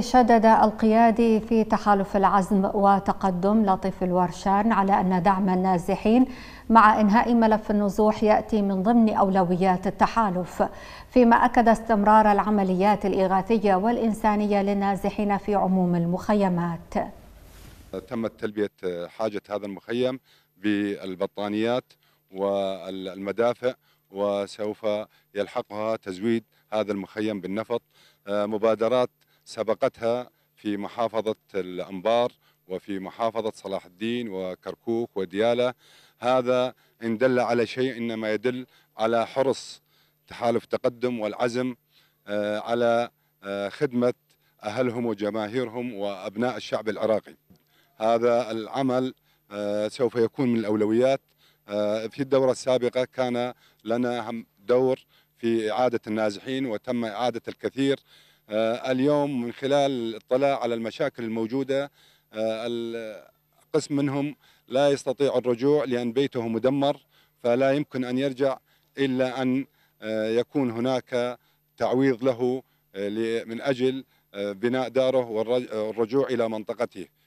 شدد القيادي في تحالف العزم وتقدم لطيف الورشان على أن دعم النازحين مع إنهاء ملف النزوح يأتي من ضمن أولويات التحالف فيما أكد استمرار العمليات الإغاثية والإنسانية للنازحين في عموم المخيمات تمت تلبية حاجة هذا المخيم بالبطانيات والمدافئ وسوف يلحقها تزويد هذا المخيم بالنفط آه، مبادرات سبقتها في محافظة الأنبار وفي محافظة صلاح الدين وكركوك وديالة هذا إن دل على شيء إنما يدل على حرص تحالف تقدم والعزم آه، على آه، خدمة أهلهم وجماهيرهم وأبناء الشعب العراقي هذا العمل آه، سوف يكون من الأولويات في الدورة السابقة كان لنا دور في إعادة النازحين وتم إعادة الكثير آه، اليوم من خلال الاطلاع على المشاكل الموجودة آه، قسم منهم لا يستطيع الرجوع لأن بيته مدمر فلا يمكن أن يرجع إلا أن آه، يكون هناك تعويض له من أجل بناء داره والرجوع إلى منطقته